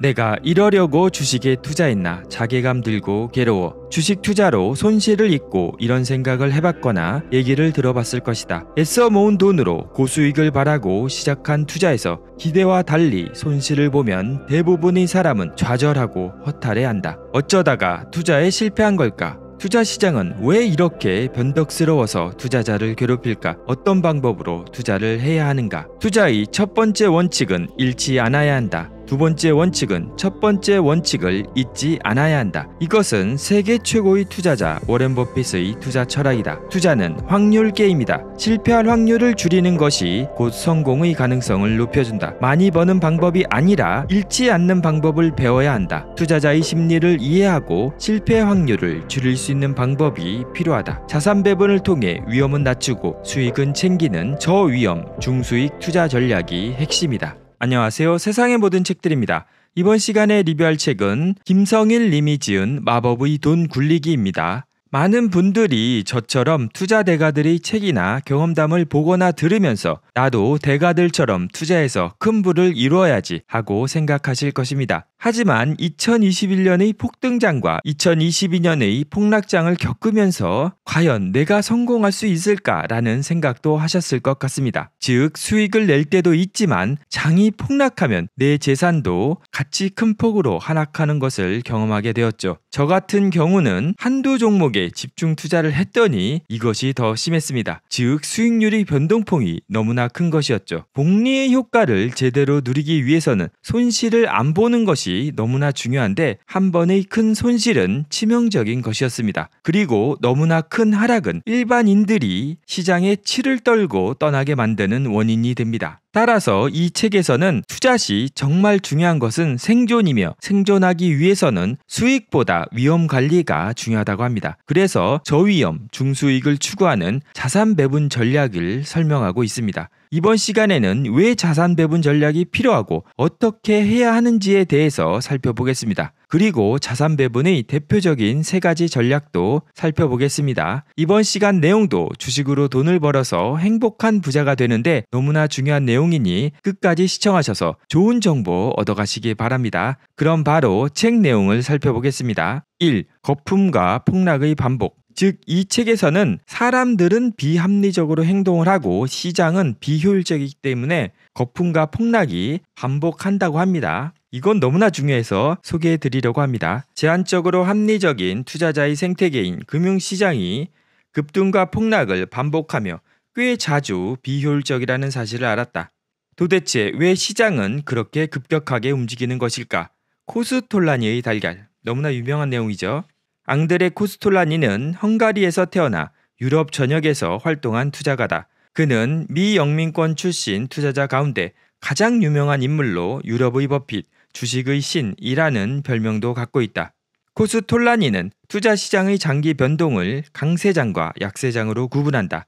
내가 이러려고 주식에 투자했나 자괴감 들고 괴로워 주식 투자로 손실을 잊고 이런 생각을 해봤거나 얘기를 들어봤을 것이다. 애써 모은 돈으로 고수익을 바라고 시작한 투자에서 기대와 달리 손실을 보면 대부분의 사람은 좌절하고 허탈해한다. 어쩌다가 투자에 실패한 걸까? 투자 시장은 왜 이렇게 변덕스러워서 투자자를 괴롭힐까? 어떤 방법으로 투자를 해야 하는가? 투자의 첫 번째 원칙은 잃지 않아야 한다. 두 번째 원칙은 첫 번째 원칙을 잊지 않아야 한다. 이것은 세계 최고의 투자자 워렌 버핏의 투자 철학이다. 투자는 확률 게임이다. 실패할 확률을 줄이는 것이 곧 성공의 가능성을 높여준다. 많이 버는 방법이 아니라 잃지 않는 방법을 배워야 한다. 투자자의 심리를 이해하고 실패 확률을 줄일 수 있는 방법이 필요하다. 자산 배분을 통해 위험은 낮추고 수익은 챙기는 저위험 중수익 투자 전략이 핵심이다. 안녕하세요. 세상의 모든 책들입니다. 이번 시간에 리뷰할 책은 김성일 님이 지은 마법의 돈 굴리기입니다. 많은 분들이 저처럼 투자 대가들의 책이나 경험담을 보거나 들으면서 나도 대가들처럼 투자해서 큰 부를 이루어야지 하고 생각하실 것입니다. 하지만 2021년의 폭등장과 2022년의 폭락장을 겪으면서 과연 내가 성공할 수 있을까라는 생각도 하셨을 것 같습니다. 즉, 수익을 낼 때도 있지만 장이 폭락하면 내 재산도 같이 큰 폭으로 하락하는 것을 경험하게 되었죠. 저 같은 경우는 한두 종목에 집중 투자를 했더니 이것이 더 심했습니다. 즉, 수익률이 변동폭이 너무나 큰 것이었죠. 복리의 효과를 제대로 누리기 위해서는 손실을 안 보는 것이 것이 너무나 중요한데 한 번의 큰 손실은 치명적인 것이었습니다. 그리고 너무나 큰 하락은 일반인들이 시장에 치를 떨고 떠나게 만드는 원인이 됩니다. 따라서 이 책에서는 투자 시 정말 중요한 것은 생존이며 생존하기 위해서는 수익보다 위험 관리가 중요하다고 합니다. 그래서 저위험, 중수익을 추구하는 자산 배분 전략을 설명하고 있습니다. 이번 시간에는 왜 자산 배분 전략이 필요하고 어떻게 해야 하는지에 대해서 살펴보겠습니다. 그리고 자산 배분의 대표적인 세 가지 전략도 살펴보겠습니다. 이번 시간 내용도 주식으로 돈을 벌어서 행복한 부자가 되는데 너무나 중요한 내용이니 끝까지 시청하셔서 좋은 정보 얻어가시기 바랍니다. 그럼 바로 책 내용을 살펴보겠습니다. 1. 거품과 폭락의 반복. 즉, 이 책에서는 사람들은 비합리적으로 행동을 하고 시장은 비효율적이기 때문에 거품과 폭락이 반복한다고 합니다. 이건 너무나 중요해서 소개해 드리려고 합니다. 제한적으로 합리적인 투자자의 생태계인 금융시장이 급등과 폭락을 반복하며 꽤 자주 비효율적이라는 사실을 알았다. 도대체 왜 시장은 그렇게 급격하게 움직이는 것일까? 코스톨라니의 달걀. 너무나 유명한 내용이죠. 앙드레 코스톨라니는 헝가리에서 태어나 유럽 전역에서 활동한 투자가다. 그는 미 영민권 출신 투자자 가운데 가장 유명한 인물로 유럽의 버핏, 주식의 신이라는 별명도 갖고 있다. 코스톨라니는 투자 시장의 장기 변동을 강세장과 약세장으로 구분한다.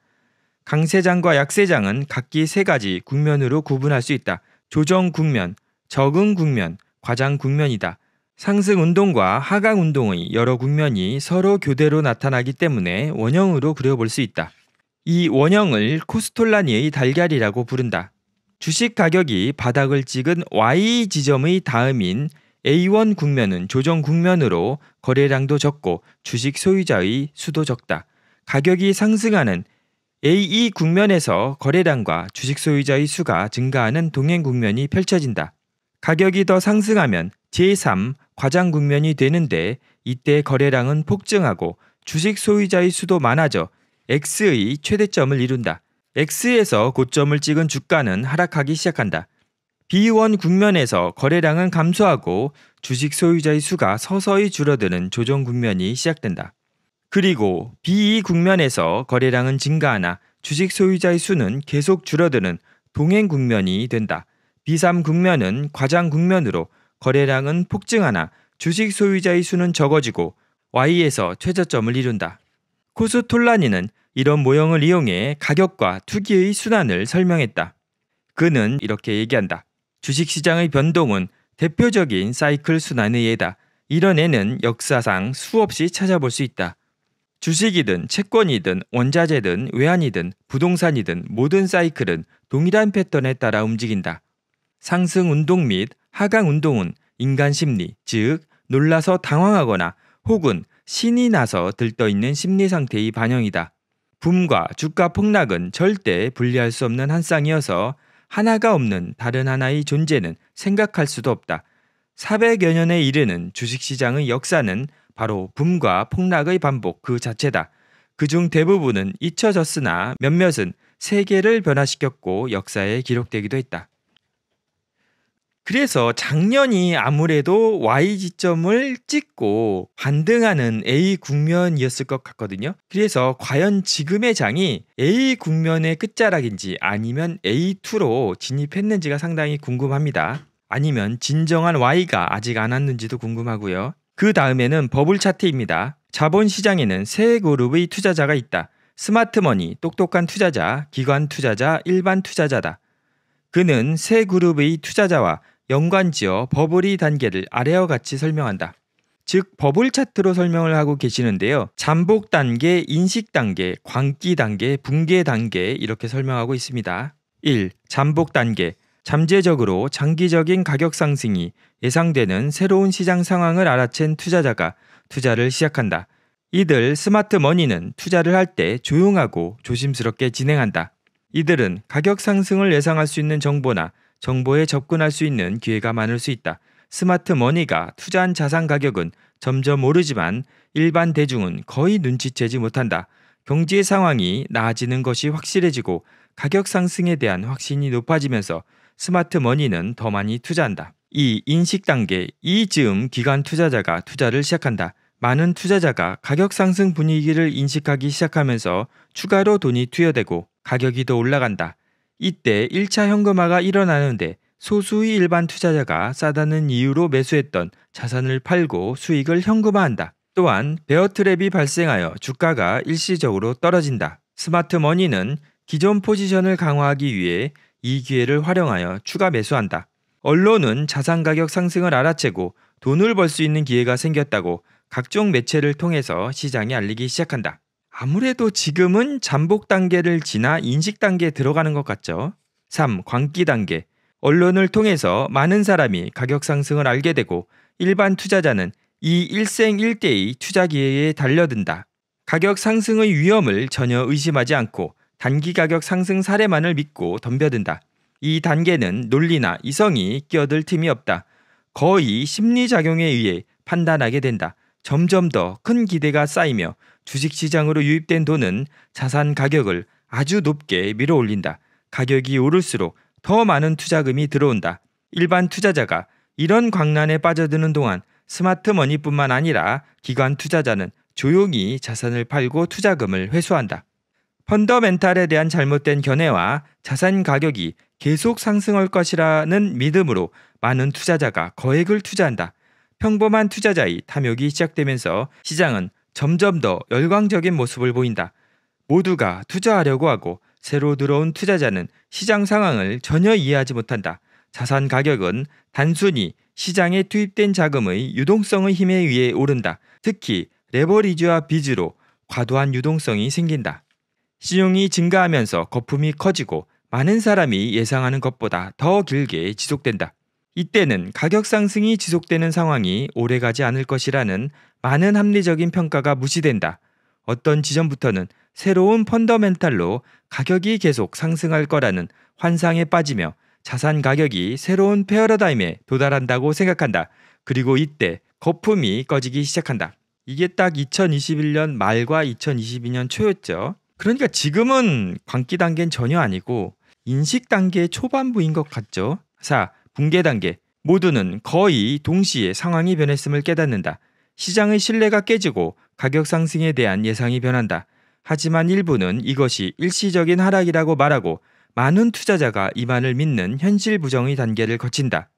강세장과 약세장은 각기 세 가지 국면으로 구분할 수 있다. 조정 국면, 적응 국면, 과장 국면이다. 상승 운동과 하강 운동의 여러 국면이 서로 교대로 나타나기 때문에 원형으로 그려볼 수 있다. 이 원형을 코스톨라니의 달걀이라고 부른다. 주식 가격이 바닥을 찍은 Y 지점의 다음인 A1 국면은 조정 국면으로 거래량도 적고 주식 소유자의 수도 적다. 가격이 상승하는 A2 국면에서 거래량과 주식 소유자의 수가 증가하는 동행 국면이 펼쳐진다. 가격이 더 상승하면 제3 과장 국면이 되는데 이때 거래량은 폭증하고 주식 소유자의 수도 많아져 X의 최대점을 이룬다. X에서 고점을 찍은 주가는 하락하기 시작한다. B1 국면에서 거래량은 감소하고 주식 소유자의 수가 서서히 줄어드는 조정 국면이 시작된다. 그리고 B2 국면에서 거래량은 증가하나 주식 소유자의 수는 계속 줄어드는 동행 국면이 된다. B3 국면은 과장 국면으로 거래량은 폭증하나 주식 소유자의 수는 적어지고 Y에서 최저점을 이룬다. 코스톨라니는 이런 모형을 이용해 가격과 투기의 순환을 설명했다. 그는 이렇게 얘기한다. 주식시장의 변동은 대표적인 사이클 순환의 예다. 이런 애는 역사상 수없이 찾아볼 수 있다. 주식이든 채권이든 원자재든 외환이든 부동산이든 모든 사이클은 동일한 패턴에 따라 움직인다. 상승 운동 및 하강 운동은 인간 심리, 즉 놀라서 당황하거나 혹은 신이 나서 들떠있는 심리 상태의 반영이다. 붐과 주가 폭락은 절대 분리할 수 없는 한 쌍이어서 하나가 없는 다른 하나의 존재는 생각할 수도 없다. 400여 년에 이르는 주식시장의 역사는 바로 붐과 폭락의 반복 그 자체다. 그중 대부분은 잊혀졌으나 몇몇은 세계를 변화시켰고 역사에 기록되기도 했다. 그래서 작년이 아무래도 Y 지점을 찍고 반등하는 A 국면이었을 것 같거든요. 그래서 과연 지금의 장이 A 국면의 끝자락인지 아니면 A2로 진입했는지가 상당히 궁금합니다. 아니면 진정한 Y가 아직 안 왔는지도 궁금하고요. 그 다음에는 버블 차트입니다. 자본시장에는 세 그룹의 투자자가 있다. 스마트머니, 똑똑한 투자자, 기관 투자자, 일반 투자자다. 그는 세 그룹의 투자자와 연관지어 버블이 단계를 아래와 같이 설명한다. 즉 버블 차트로 설명을 하고 계시는데요. 잠복 단계, 인식 단계, 광기 단계, 붕괴 단계 이렇게 설명하고 있습니다. 1. 잠복 단계. 잠재적으로 장기적인 가격 상승이 예상되는 새로운 시장 상황을 알아챈 투자자가 투자를 시작한다. 이들 스마트 머니는 투자를 할 때 조용하고 조심스럽게 진행한다. 이들은 가격 상승을 예상할 수 있는 정보나 정보에 접근할 수 있는 기회가 많을 수 있다. 스마트 머니가 투자한 자산 가격은 점점 오르지만 일반 대중은 거의 눈치채지 못한다. 경제 상황이 나아지는 것이 확실해지고 가격 상승에 대한 확신이 높아지면서 스마트 머니는 더 많이 투자한다. 이 인식 단계, 이 즈음 기관 투자자가 투자를 시작한다. 많은 투자자가 가격 상승 분위기를 인식하기 시작하면서 추가로 돈이 투여되고 가격이 더 올라간다. 이때 1차 현금화가 일어나는데 소수의 일반 투자자가 싸다는 이유로 매수했던 자산을 팔고 수익을 현금화한다. 또한 베어트랩이 발생하여 주가가 일시적으로 떨어진다. 스마트 머니는 기존 포지션을 강화하기 위해 이 기회를 활용하여 추가 매수한다. 언론은 자산 가격 상승을 알아채고 돈을 벌 수 있는 기회가 생겼다고 각종 매체를 통해서 시장에 알리기 시작한다. 아무래도 지금은 잠복 단계를 지나 인식 단계에 들어가는 것 같죠. 3. 광기 단계. 언론을 통해서 많은 사람이 가격 상승을 알게 되고 일반 투자자는 이 일생일대의 투자 기회에 달려든다. 가격 상승의 위험을 전혀 의심하지 않고 단기 가격 상승 사례만을 믿고 덤벼든다. 이 단계는 논리나 이성이 끼어들 틈이 없다. 거의 심리작용에 의해 판단하게 된다. 점점 더 큰 기대가 쌓이며 주식시장으로 유입된 돈은 자산 가격을 아주 높게 밀어 올린다. 가격이 오를수록 더 많은 투자금이 들어온다. 일반 투자자가 이런 광란에 빠져드는 동안 스마트머니뿐만 아니라 기관 투자자는 조용히 자산을 팔고 투자금을 회수한다. 펀더멘탈에 대한 잘못된 견해와 자산 가격이 계속 상승할 것이라는 믿음으로 많은 투자자가 거액을 투자한다. 평범한 투자자의 탐욕이 시작되면서 시장은 점점 더 열광적인 모습을 보인다. 모두가 투자하려고 하고 새로 들어온 투자자는 시장 상황을 전혀 이해하지 못한다. 자산 가격은 단순히 시장에 투입된 자금의 유동성의 힘에 의해 오른다. 특히 레버리지와 비즈로 과도한 유동성이 생긴다. 신용이 증가하면서 거품이 커지고 많은 사람이 예상하는 것보다 더 길게 지속된다. 이때는 가격 상승이 지속되는 상황이 오래가지 않을 것이라는 많은 합리적인 평가가 무시된다. 어떤 지점부터는 새로운 펀더멘탈로 가격이 계속 상승할 거라는 환상에 빠지며 자산 가격이 새로운 페어러다임에 도달한다고 생각한다. 그리고 이때 거품이 꺼지기 시작한다. 이게 딱 2021년 말과 2022년 초였죠. 그러니까 지금은 광기 단계는 전혀 아니고 인식 단계 초반부인 것 같죠. 자, 붕괴 단계 모두는 거의 동시에 상황이 변했음을 깨닫는다. 시장의 신뢰가 깨지고 가격 상승에 대한 예상이 변한다. 하지만 일부는 이것이 일시적인 하락이라고 말하고 많은 투자자가 이만을 믿는 현실 부정의 단계를 거친다.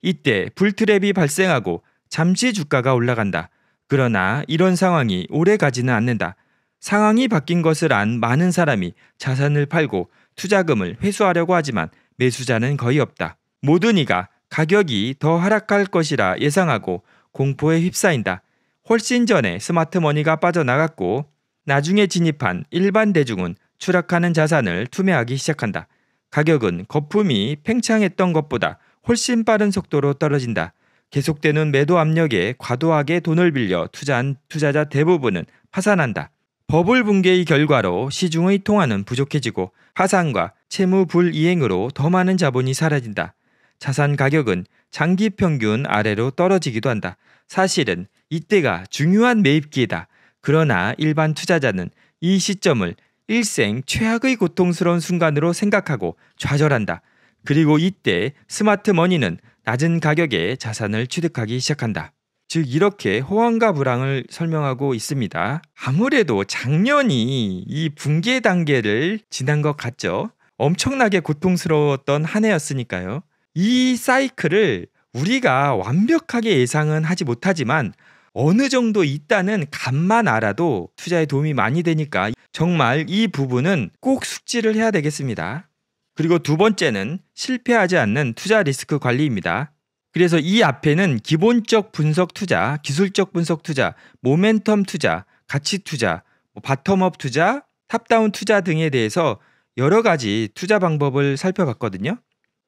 이때 불트랩이 발생하고 잠시 주가가 올라간다. 그러나 이런 상황이 오래 가지는 않는다. 상황이 바뀐 것을 안 많은 사람이 자산을 팔고 투자금을 회수하려고 하지만 매수자는 거의 없다. 모든 이가 가격이 더 하락할 것이라 예상하고 공포에 휩싸인다. 훨씬 전에 스마트 머니가 빠져나갔고 나중에 진입한 일반 대중은 추락하는 자산을 투매하기 시작한다. 가격은 거품이 팽창했던 것보다 훨씬 빠른 속도로 떨어진다. 계속되는 매도 압력에 과도하게 돈을 빌려 투자한 투자자 대부분은 파산한다. 버블 붕괴의 결과로 시중의 통화는 부족해지고 파산과 채무 불이행으로 더 많은 자본이 사라진다. 자산 가격은 장기 평균 아래로 떨어지기도 한다. 사실은 이때가 중요한 매입기이다. 그러나 일반 투자자는 이 시점을 일생 최악의 고통스러운 순간으로 생각하고 좌절한다. 그리고 이때 스마트 머니는 낮은 가격에 자산을 취득하기 시작한다. 즉 이렇게 호황과 불황을 설명하고 있습니다. 아무래도 작년이 이 붕괴 단계를 지난 것 같죠. 엄청나게 고통스러웠던 한 해였으니까요. 이 사이클을 우리가 완벽하게 예상은 하지 못하지만 어느 정도 있다는 값만 알아도 투자에 도움이 많이 되니까 정말 이 부분은 꼭 숙지를 해야 되겠습니다. 그리고 두 번째는 실패하지 않는 투자 리스크 관리입니다. 그래서 이 앞에는 기본적 분석 투자, 기술적 분석 투자, 모멘텀 투자, 가치 투자, 뭐 바텀업 투자, 탑다운 투자 등에 대해서 여러 가지 투자 방법을 살펴봤거든요.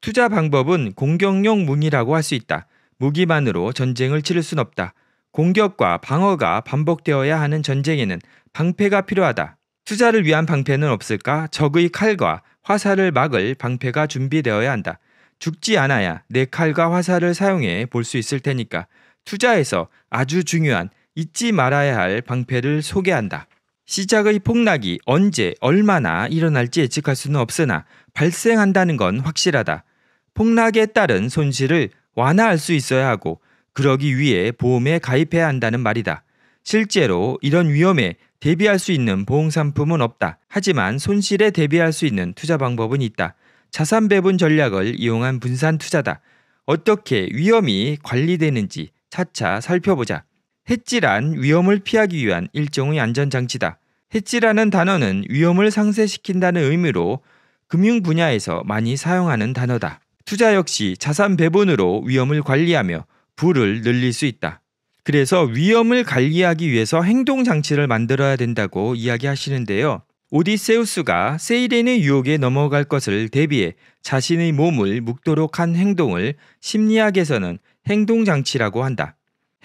투자 방법은 공격용 무기라고 할 수 있다. 무기만으로 전쟁을 치를 순 없다. 공격과 방어가 반복되어야 하는 전쟁에는 방패가 필요하다. 투자를 위한 방패는 없을까? 적의 칼과 화살을 막을 방패가 준비되어야 한다. 죽지 않아야 내 칼과 화살을 사용해 볼 수 있을 테니까 투자에서 아주 중요한 잊지 말아야 할 방패를 소개한다. 시작의 폭락이 언제 얼마나 일어날지 예측할 수는 없으나 발생한다는 건 확실하다. 폭락에 따른 손실을 완화할 수 있어야 하고 그러기 위해 보험에 가입해야 한다는 말이다. 실제로 이런 위험에 대비할 수 있는 보험 상품은 없다. 하지만 손실에 대비할 수 있는 투자 방법은 있다. 자산 배분 전략을 이용한 분산 투자다. 어떻게 위험이 관리되는지 차차 살펴보자. 해지란 위험을 피하기 위한 일종의 안전장치다. 해지라는 단어는 위험을 상쇄시킨다는 의미로 금융 분야에서 많이 사용하는 단어다. 투자 역시 자산 배분으로 위험을 관리하며 부를 늘릴 수 있다. 그래서 위험을 관리하기 위해서 행동 장치를 만들어야 된다고 이야기하시는데요. 오디세우스가 세일렌의 유혹에 넘어갈 것을 대비해 자신의 몸을 묶도록 한 행동을 심리학에서는 행동 장치라고 한다.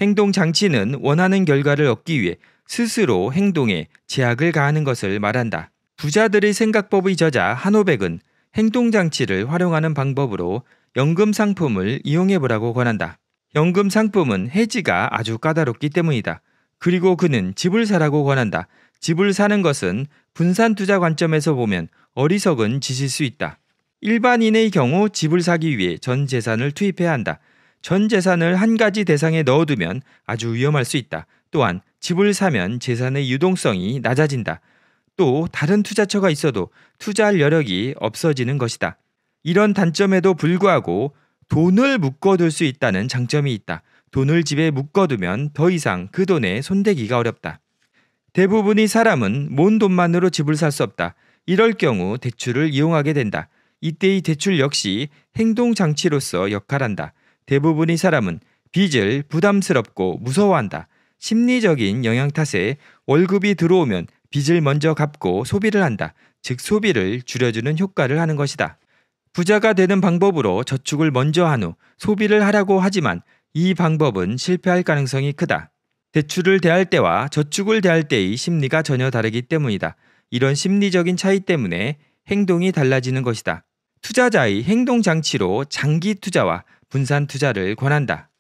행동 장치는 원하는 결과를 얻기 위해 스스로 행동에 제약을 가하는 것을 말한다. 부자들의 생각법의 저자 한호백은 행동장치를 활용하는 방법으로 연금 상품을 이용해 보라고 권한다. 연금 상품은 해지가 아주 까다롭기 때문이다. 그리고 그는 집을 사라고 권한다. 집을 사는 것은 분산 투자 관점에서 보면 어리석은 짓일 수 있다. 일반인의 경우 집을 사기 위해 전 재산을 투입해야 한다. 전 재산을 한 가지 대상에 넣어두면 아주 위험할 수 있다. 또한 집을 사면 재산의 유동성이 낮아진다. 또 다른 투자처가 있어도 투자할 여력이 없어지는 것이다. 이런 단점에도 불구하고 돈을 묶어둘 수 있다는 장점이 있다. 돈을 집에 묶어두면 더 이상 그 돈에 손대기가 어렵다. 대부분의 사람은 몬 돈만으로 집을 살 수 없다. 이럴 경우 대출을 이용하게 된다. 이때의 대출 역시 행동장치로서 역할한다. 대부분의 사람은 빚을 부담스럽고 무서워한다. 심리적인 영향 탓에 월급이 들어오면 빚을 먼저 갚고 소비를 한다. 즉 소비를 줄여주는 효과를 하는 것이다. 부자가 되는 방법으로 저축을 먼저 한 후 소비를 하라고 하지만 이 방법은 실패할 가능성이 크다. 대출을 대할 때와 저축을 대할 때의 심리가 전혀 다르기 때문이다. 이런 심리적인 차이 때문에 행동이 달라지는 것이다. 투자자의 행동 장치로 장기 투자와 분산 투자를 권한다.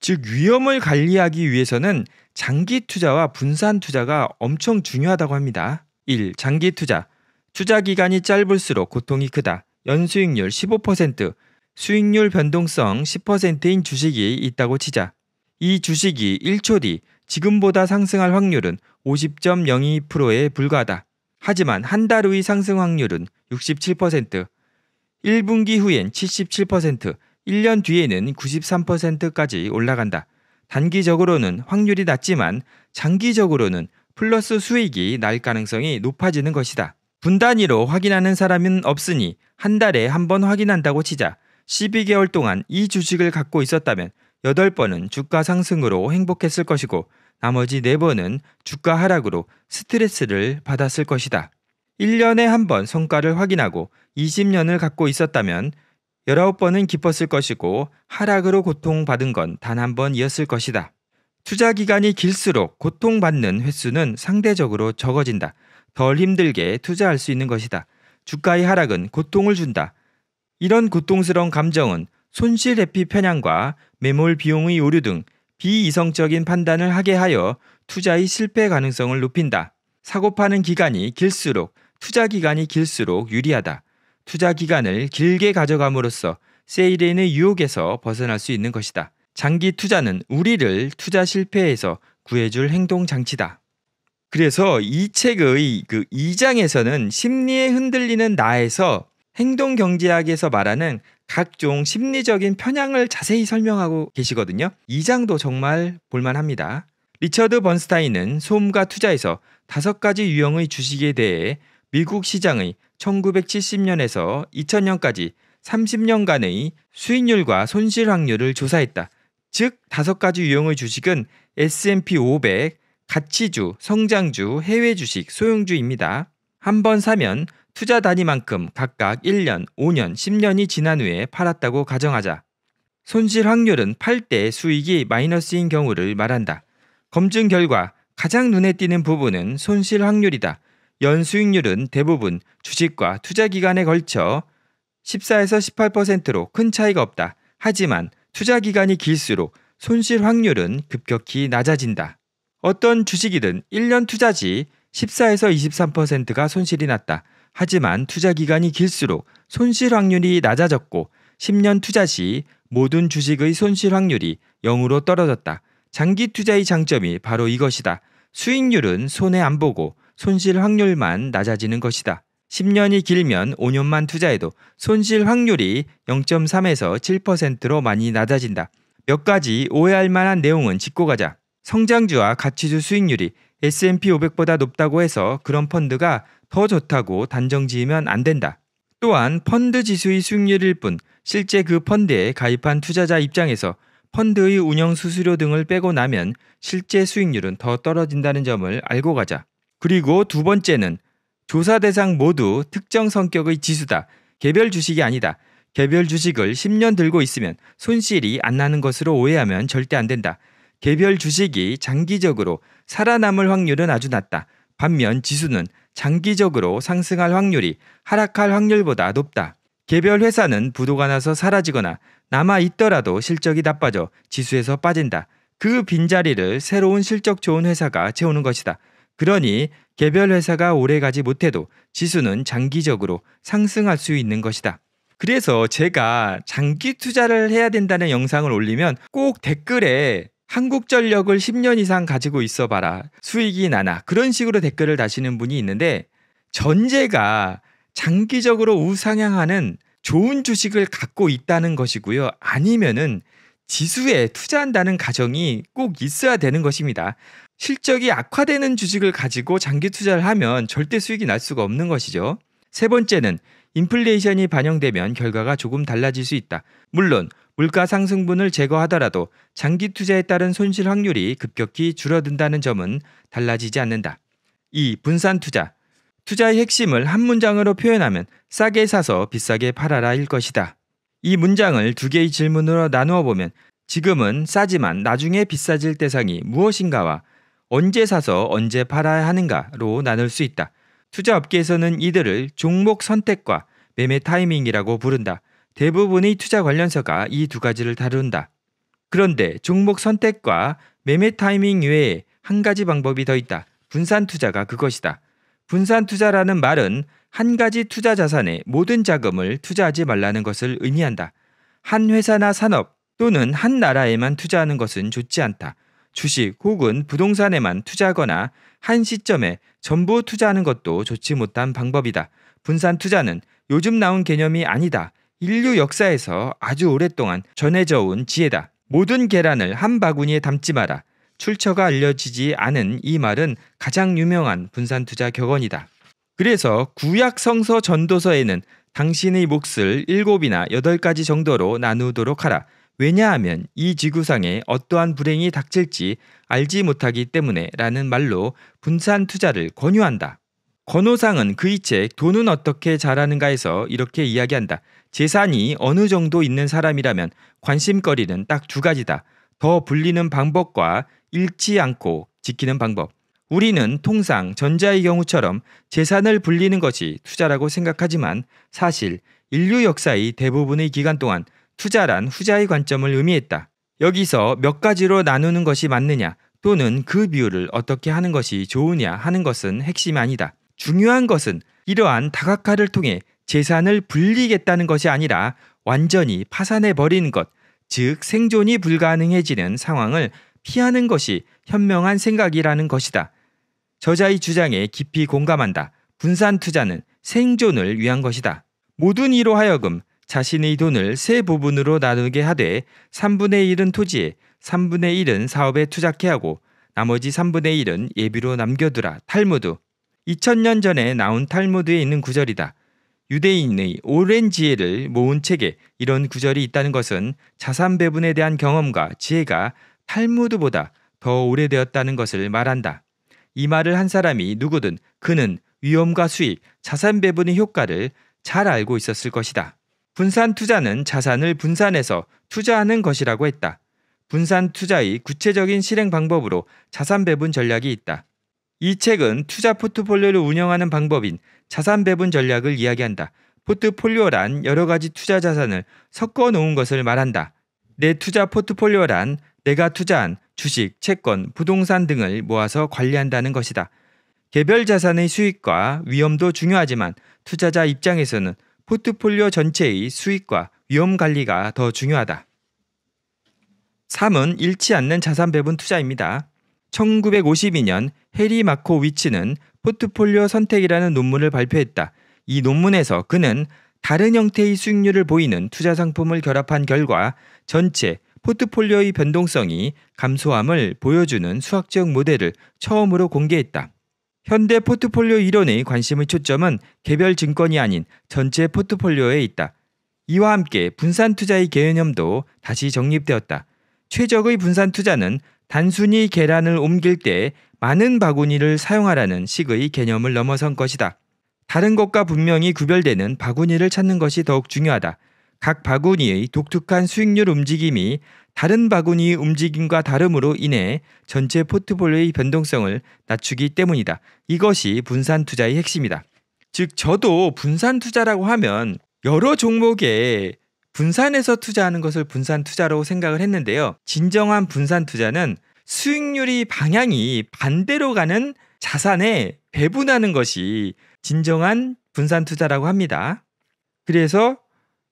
즉 위험을 관리하기 위해서는 장기 투자와 분산 투자가 엄청 중요하다고 합니다. 1. 장기 투자. 투자 기간이 짧을수록 고통이 크다. 연수익률 15%, 수익률 변동성 10%인 주식이 있다고 치자. 이 주식이 1초 뒤 지금보다 상승할 확률은 50.02%에 불과하다. 하지만 한 달 후의 상승 확률은 67%, 1분기 후엔 77%, 1년 뒤에는 93%까지 올라간다. 단기적으로는 확률이 낮지만 장기적으로는 플러스 수익이 날 가능성이 높아지는 것이다. 분단위로 확인하는 사람은 없으니 한 달에 한 번 확인한다고 치자 12개월 동안 이 주식을 갖고 있었다면 8번은 주가 상승으로 행복했을 것이고 나머지 4번은 주가 하락으로 스트레스를 받았을 것이다. 1년에 한 번 성과를 확인하고 20년을 갖고 있었다면 열아홉 번은 기뻤을 것이고 하락으로 고통받은 건 단 한 번이었을 것이다. 투자 기간이 길수록 고통받는 횟수는 상대적으로 적어진다. 덜 힘들게 투자할 수 있는 것이다. 주가의 하락은 고통을 준다. 이런 고통스러운 감정은 손실 회피 편향과 매몰 비용의 오류 등 비이성적인 판단을 하게 하여 투자의 실패 가능성을 높인다. 사고 파는 기간이 길수록 투자 기간이 길수록 유리하다. 투자 기간을 길게 가져감으로써 세일인의 유혹에서 벗어날 수 있는 것이다. 장기 투자는 우리를 투자 실패에서 구해줄 행동 장치다. 그래서 이 책의 그 2장에서는 심리에 흔들리는 나에서 행동 경제학에서 말하는 각종 심리적인 편향을 자세히 설명하고 계시거든요. 2장도 정말 볼만합니다. 리처드 번스타인은 소음과 투자에서 다섯 가지 유형의 주식에 대해 미국 시장의 1970년에서 2000년까지 30년간의 수익률과 손실 확률을 조사했다. 즉 다섯 가지 유형의 주식은 S&P 500, 가치주, 성장주, 해외 주식, 소형주입니다. 한 번 사면 투자 단위만큼 각각 1년, 5년, 10년이 지난 후에 팔았다고 가정하자. 손실 확률은 8대 수익이 마이너스인 경우를 말한다. 검증 결과 가장 눈에 띄는 부분은 손실 확률이다. 연수익률은 대부분 주식과 투자 기간에 걸쳐 14에서 18%로 큰 차이가 없다. 하지만 투자 기간이 길수록 손실 확률은 급격히 낮아진다. 어떤 주식이든 1년 투자 시 14에서 23%가 손실이 났다. 하지만 투자 기간이 길수록 손실 확률이 낮아졌고 10년 투자 시 모든 주식의 손실 확률이 0으로 떨어졌다. 장기 투자의 장점이 바로 이것이다. 수익률은 손해안 보고 손실 확률만 낮아지는 것이다. 10년이 길면 5년만 투자해도 손실 확률이 0.3에서 7%로 많이 낮아진다. 몇 가지 오해할 만한 내용은 짚고 가자. 성장주와 가치주 수익률이 S&P 500보다 높다고 해서 그런 펀드가 더 좋다고 단정 지으면 안 된다. 또한 펀드 지수의 수익률일 뿐 실제 그 펀드에 가입한 투자자 입장에서 펀드의 운영 수수료 등을 빼고 나면 실제 수익률은 더 떨어진다는 점을 알고 가자. 그리고 두 번째는 조사 대상 모두 특정 성격의 지수다. 개별 주식이 아니다. 개별 주식을 10년 들고 있으면 손실이 안 나는 것으로 오해하면 절대 안 된다. 개별 주식이 장기적으로 살아남을 확률은 아주 낮다. 반면 지수는 장기적으로 상승할 확률이 하락할 확률보다 높다. 개별 회사는 부도가 나서 사라지거나 남아 있더라도 실적이 나빠져 지수에서 빠진다. 그 빈자리를 새로운 실적 좋은 회사가 채우는 것이다. 그러니 개별 회사가 오래 가지 못해도 지수는 장기적으로 상승할 수 있는 것이다. 그래서 제가 장기 투자를 해야 된다는 영상을 올리면 꼭 댓글에 한국전력을 10년 이상 가지고 있어 봐라. 수익이 나나. 그런 식으로 댓글을 다시는 분이 있는데 전제가 장기적으로 우상향하는 좋은 주식을 갖고 있다는 것이고요. 아니면은 지수에 투자한다는 가정이 꼭 있어야 되는 것입니다. 실적이 악화되는 주식을 가지고 장기 투자를 하면 절대 수익이 날 수가 없는 것이죠. 세 번째는 인플레이션이 반영되면 결과가 조금 달라질 수 있다. 물론 물가 상승분을 제거하더라도 장기 투자에 따른 손실 확률이 급격히 줄어든다는 점은 달라지지 않는다. 이 분산 투자. 투자의 핵심을 한 문장으로 표현하면 싸게 사서 비싸게 팔아라일 것이다. 이 문장을 두 개의 질문으로 나누어 보면 지금은 싸지만 나중에 비싸질 대상이 무엇인가와 언제 사서 언제 팔아야 하는가로 나눌 수 있다. 투자 업계에서는 이들을 종목 선택과 매매 타이밍이라고 부른다. 대부분의 투자 관련서가 이 두 가지를 다룬다. 그런데 종목 선택과 매매 타이밍 외에 한 가지 방법이 더 있다. 분산 투자가 그것이다. 분산 투자라는 말은 한 가지 투자 자산에 모든 자금을 투자하지 말라는 것을 의미한다. 한 회사나 산업 또는 한 나라에만 투자하는 것은 좋지 않다. 주식 혹은 부동산에만 투자하거나 한 시점에 전부 투자하는 것도 좋지 못한 방법이다. 분산 투자는 요즘 나온 개념이 아니다. 인류 역사에서 아주 오랫동안 전해져 온 지혜다. 모든 계란을 한 바구니에 담지 마라. 출처가 알려지지 않은 이 말은 가장 유명한 분산 투자 격언이다. 그래서 구약성서 전도서에는 당신의 몫을 7이나8 가지 정도로 나누도록 하라. 왜냐하면 이 지구상에 어떠한 불행이 닥칠지 알지 못하기 때문에 라는 말로 분산 투자를 권유한다. 권호상은 그이책 돈은 어떻게 자라는가에서 이렇게 이야기한다. 재산이 어느 정도 있는 사람이라면 관심거리는 딱 두 가지다. 더 불리는 방법과 잃지 않고 지키는 방법. 우리는 통상 전자의 경우처럼 재산을 불리는 것이 투자라고 생각하지만 사실 인류 역사의 대부분의 기간 동안 투자란 후자의 관점을 의미했다. 여기서 몇 가지로 나누는 것이 맞느냐 또는 그 비율을 어떻게 하는 것이 좋으냐 하는 것은 핵심 아니다. 중요한 것은 이러한 다각화를 통해 재산을 불리겠다는 것이 아니라 완전히 파산해 버리는 것, 즉 생존이 불가능해지는 상황을 피하는 것이 현명한 생각이라는 것이다. 저자의 주장에 깊이 공감한다. 분산 투자는 생존을 위한 것이다. 모든 이로 하여금 자신의 돈을 세 부분으로 나누게 하되 3분의 1은 토지에 3분의 1은 사업에 투자케 하고 나머지 3분의 1은 예비로 남겨두라. 탈무드. 2000년 전에 나온 탈무드에 있는 구절이다. 유대인의 오랜 지혜를 모은 책에 이런 구절이 있다는 것은 자산 배분에 대한 경험과 지혜가 탈무드보다 더 오래되었다는 것을 말한다. 이 말을 한 사람이 누구든 그는 위험과 수익, 자산 배분의 효과를 잘 알고 있었을 것이다. 분산 투자는 자산을 분산해서 투자하는 것이라고 했다. 분산 투자의 구체적인 실행 방법으로 자산 배분 전략이 있다. 이 책은 투자 포트폴리오를 운영하는 방법인 자산 배분 전략을 이야기한다. 포트폴리오란 여러 가지 투자 자산을 섞어 놓은 것을 말한다. 내 투자 포트폴리오란 내가 투자한 주식, 채권, 부동산 등을 모아서 관리한다는 것이다. 개별 자산의 수익과 위험도 중요하지만 투자자 입장에서는 포트폴리오 전체의 수익과 위험 관리가 더 중요하다. 3은 잃지 않는 자산 배분 투자입니다. 1952년 해리 마코 위치는 포트폴리오 선택이라는 논문을 발표했다. 이 논문에서 그는 다른 형태의 수익률을 보이는 투자 상품을 결합한 결과 전체 포트폴리오의 변동성이 감소함을 보여주는 수학적 모델을 처음으로 공개했다. 현대 포트폴리오 이론의 관심의 초점은 개별 증권이 아닌 전체 포트폴리오에 있다. 이와 함께 분산 투자의 개념도 다시 정립되었다. 최적의 분산 투자는 단순히 계란을 옮길 때 많은 바구니를 사용하라는 식의 개념을 넘어선 것이다. 다른 것과 분명히 구별되는 바구니를 찾는 것이 더욱 중요하다. 각 바구니의 독특한 수익률 움직임이 다른 바구니의 움직임과 다름으로 인해 전체 포트폴리오의 변동성을 낮추기 때문이다. 이것이 분산 투자의 핵심이다. 즉 저도 분산 투자라고 하면 여러 종목에 분산해서 투자하는 것을 분산 투자라고 생각을 했는데요. 진정한 분산 투자는 수익률이 방향이 반대로 가는 자산에 배분하는 것이 진정한 분산 투자라고 합니다. 그래서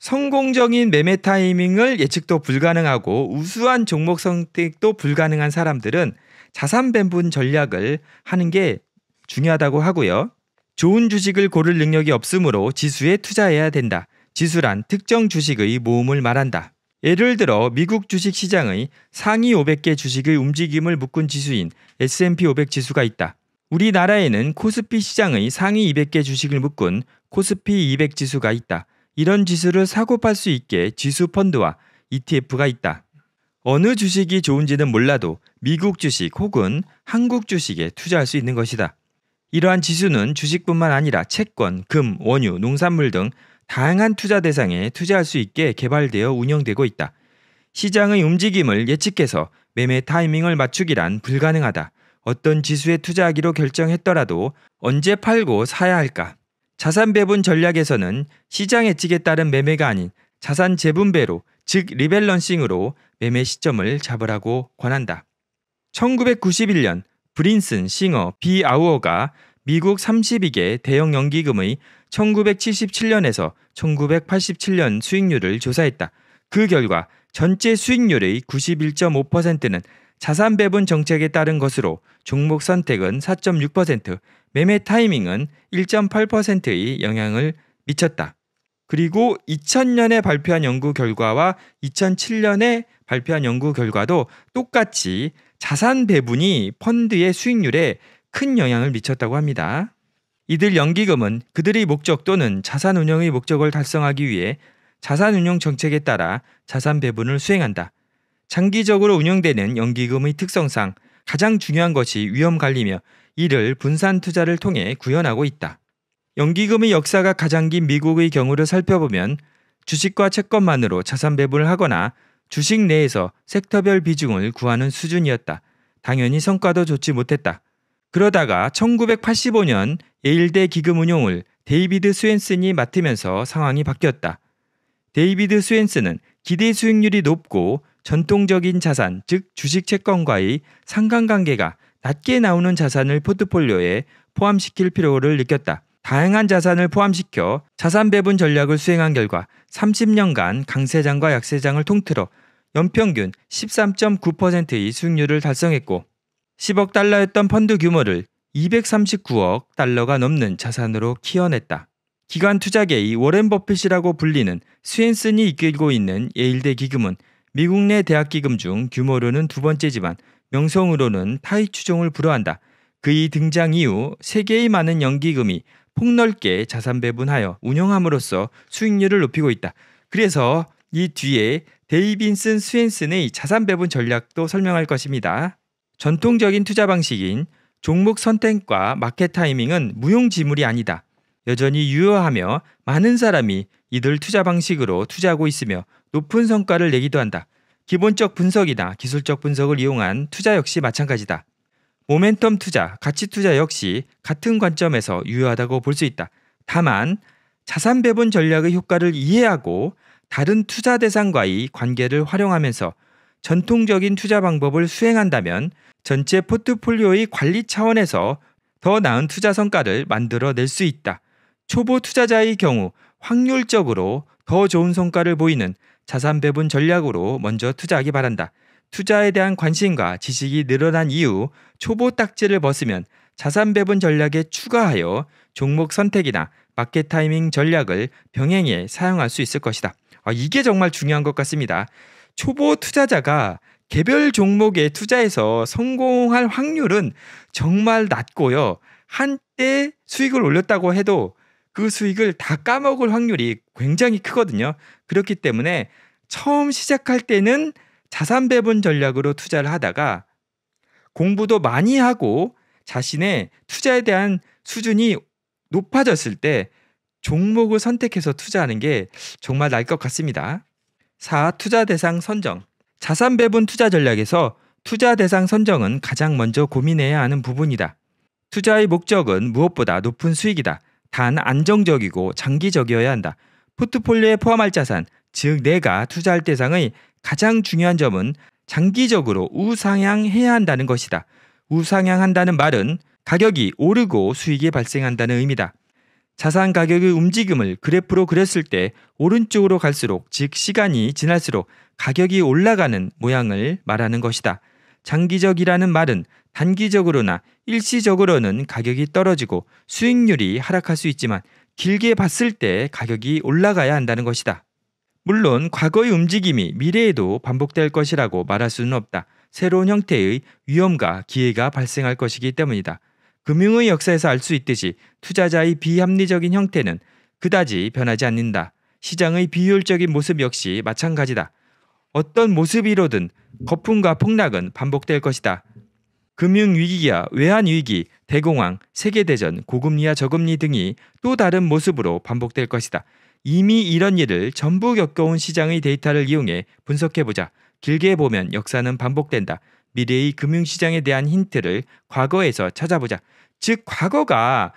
성공적인 매매 타이밍을 예측도 불가능하고 우수한 종목 선택도 불가능한 사람들은 자산 배분 전략을 하는 게 중요하다고 하고요. 좋은 주식을 고를 능력이 없으므로 지수에 투자해야 된다. 지수란 특정 주식의 모음을 말한다. 예를 들어 미국 주식 시장의 상위 500개 주식의 움직임을 묶은 지수인 S&P 500 지수가 있다. 우리나라에는 코스피 시장의 상위 200개 주식을 묶은 코스피 200 지수가 있다. 이런 지수를 사고팔 수 있게 지수 펀드와 ETF가 있다. 어느 주식이 좋은지는 몰라도 미국 주식 혹은 한국 주식에 투자할 수 있는 것이다. 이러한 지수는 주식뿐만 아니라 채권, 금, 원유, 농산물 등 다양한 투자 대상에 투자할 수 있게 개발되어 운영되고 있다. 시장의 움직임을 예측해서 매매 타이밍을 맞추기란 불가능하다. 어떤 지수에 투자하기로 결정했더라도 언제 팔고 사야 할까? 자산 배분 전략에서는 시장 예측에 따른 매매가 아닌 자산 재분배로 즉 리밸런싱으로 매매 시점을 잡으라고 권한다. 1991년 브린슨, 싱어, 비 아우어가 미국 32개 대형 연기금의 1977년에서 1987년 수익률을 조사했다. 그 결과 전체 수익률의 91.5%는 자산 배분 정책에 따른 것으로 종목 선택은 4.6%, 매매 타이밍은 1.8%의 영향을 미쳤다. 그리고 2000년에 발표한 연구 결과와 2007년에 발표한 연구 결과도 똑같이 자산 배분이 펀드의 수익률에 큰 영향을 미쳤다고 합니다. 이들 연기금은 그들의 목적 또는 자산 운영의 목적을 달성하기 위해 자산 운용 정책에 따라 자산 배분을 수행한다. 장기적으로 운영되는 연기금의 특성상 가장 중요한 것이 위험 관리며 이를 분산 투자를 통해 구현하고 있다. 연기금의 역사가 가장 긴 미국의 경우를 살펴보면 주식과 채권만으로 자산 배분을 하거나 주식 내에서 섹터별 비중을 구하는 수준이었다. 당연히 성과도 좋지 못했다. 그러다가 1985년 예일대 기금운용을 데이비드 스웬슨이 맡으면서 상황이 바뀌었다. 데이비드 스웬슨은 기대 수익률이 높고 전통적인 자산, 즉 주식 채권과의 상관관계가 낮게 나오는 자산을 포트폴리오에 포함시킬 필요를 느꼈다. 다양한 자산을 포함시켜 자산 배분 전략을 수행한 결과 30년간 강세장과 약세장을 통틀어 연평균 13.9%의 수익률을 달성했고 10억 달러였던 펀드 규모를 239억 달러가 넘는 자산으로 키워냈다. 기관 투자계의 워렌 버핏이라고 불리는 스웬슨이 이끌고 있는 예일대 기금은 미국 내 대학 기금 중 규모로는 두 번째지만 명성으로는 타이 추종을 불허한다. 그의 등장 이후 세계의 많은 연기금이 폭넓게 자산 배분하여 운영함으로써 수익률을 높이고 있다. 그래서 이 뒤에 데이빈슨 스웬슨의 자산 배분 전략도 설명할 것입니다. 전통적인 투자 방식인 종목 선택과 마켓 타이밍은 무용지물이 아니다. 여전히 유효하며 많은 사람이 이들 투자 방식으로 투자하고 있으며 높은 성과를 내기도 한다. 기본적 분석이나 기술적 분석을 이용한 투자 역시 마찬가지다. 모멘텀 투자, 가치 투자 역시 같은 관점에서 유효하다고 볼 수 있다. 다만 자산 배분 전략의 효과를 이해하고 다른 투자 대상과의 관계를 활용하면서 전통적인 투자 방법을 수행한다면 전체 포트폴리오의 관리 차원에서 더 나은 투자 성과를 만들어 낼 수 있다. 초보 투자자의 경우 확률적으로 더 좋은 성과를 보이는 자산 배분 전략으로 먼저 투자하기 바란다. 투자에 대한 관심과 지식이 늘어난 이후 초보 딱지를 벗으면 자산 배분 전략에 추가하여 종목 선택이나 마켓 타이밍 전략을 병행해 사용할 수 있을 것이다. 아, 이게 정말 중요한 것 같습니다. 초보 투자자가 개별 종목에 투자해서 성공할 확률은 정말 낮고요. 한때 수익을 올렸다고 해도 그 수익을 다 까먹을 확률이 굉장히 크거든요. 그렇기 때문에 처음 시작할 때는 자산 배분 전략으로 투자를 하다가 공부도 많이 하고 자신의 투자에 대한 수준이 높아졌을 때 종목을 선택해서 투자하는 게 정말 나을 것 같습니다. 4. 투자 대상 선정. 자산 배분 투자 전략에서 투자 대상 선정은 가장 먼저 고민해야 하는 부분이다. 투자의 목적은 무엇보다 높은 수익이다. 단 안정적이고 장기적이어야 한다. 포트폴리오에 포함할 자산, 즉 내가 투자할 대상의 가장 중요한 점은 장기적으로 우상향해야 한다는 것이다. 우상향한다는 말은 가격이 오르고 수익이 발생한다는 의미다. 자산 가격의 움직임을 그래프로 그렸을 때 오른쪽으로 갈수록 즉 시간이 지날수록 가격이 올라가는 모양을 말하는 것이다. 장기적이라는 말은 단기적으로나 일시적으로는 가격이 떨어지고 수익률이 하락할 수 있지만 길게 봤을 때 가격이 올라가야 한다는 것이다. 물론 과거의 움직임이 미래에도 반복될 것이라고 말할 수는 없다. 새로운 형태의 위험과 기회가 발생할 것이기 때문이다. 금융의 역사에서 알 수 있듯이 투자자의 비합리적인 형태는 그다지 변하지 않는다. 시장의 비효율적인 모습 역시 마찬가지다. 어떤 모습이로든 거품과 폭락은 반복될 것이다. 금융위기야 외환위기, 대공황, 세계대전, 고금리와 저금리 등이 또 다른 모습으로 반복될 것이다. 이미 이런 일을 전부 겪어온 시장의 데이터를 이용해 분석해보자. 길게 보면 역사는 반복된다. 미래의 금융시장에 대한 힌트를 과거에서 찾아보자. 즉, 과거가